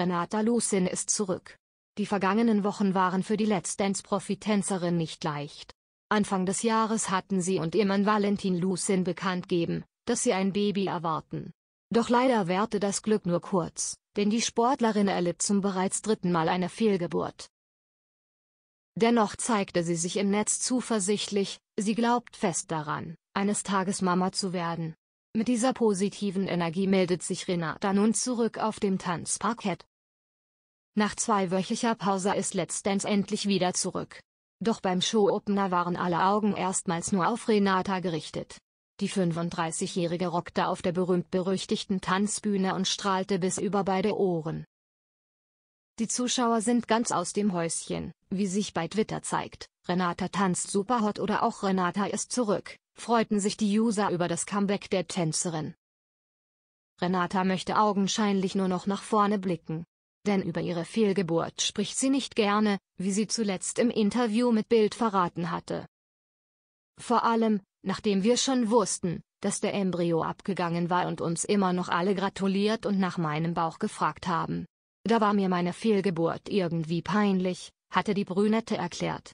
Renata Lucin ist zurück. Die vergangenen Wochen waren für die Let's Dance-Profitänzerin nicht leicht. Anfang des Jahres hatten sie und ihr Mann Valentin Lucin bekannt geben, dass sie ein Baby erwarten. Doch leider währte das Glück nur kurz, denn die Sportlerin erlitt zum bereits dritten Mal eine Fehlgeburt. Dennoch zeigte sie sich im Netz zuversichtlich, sie glaubt fest daran, eines Tages Mama zu werden. Mit dieser positiven Energie meldet sich Renata nun zurück auf dem Tanzparkett. Nach zweiwöchiger Pause ist Let's Dance endlich wieder zurück. Doch beim Showopener waren alle Augen erstmals nur auf Renata gerichtet. Die 35-Jährige rockte auf der berühmt-berüchtigten Tanzbühne und strahlte bis über beide Ohren. Die Zuschauer sind ganz aus dem Häuschen, wie sich bei Twitter zeigt, Renata tanzt superhot oder auch Renata ist zurück, freuten sich die User über das Comeback der Tänzerin. Renata möchte augenscheinlich nur noch nach vorne blicken, denn über ihre Fehlgeburt spricht sie nicht gerne, wie sie zuletzt im Interview mit Bild verraten hatte. Vor allem, nachdem wir schon wussten, dass der Embryo abgegangen war und uns immer noch alle gratuliert und nach meinem Bauch gefragt haben. Da war mir meine Fehlgeburt irgendwie peinlich, hatte die Brünette erklärt.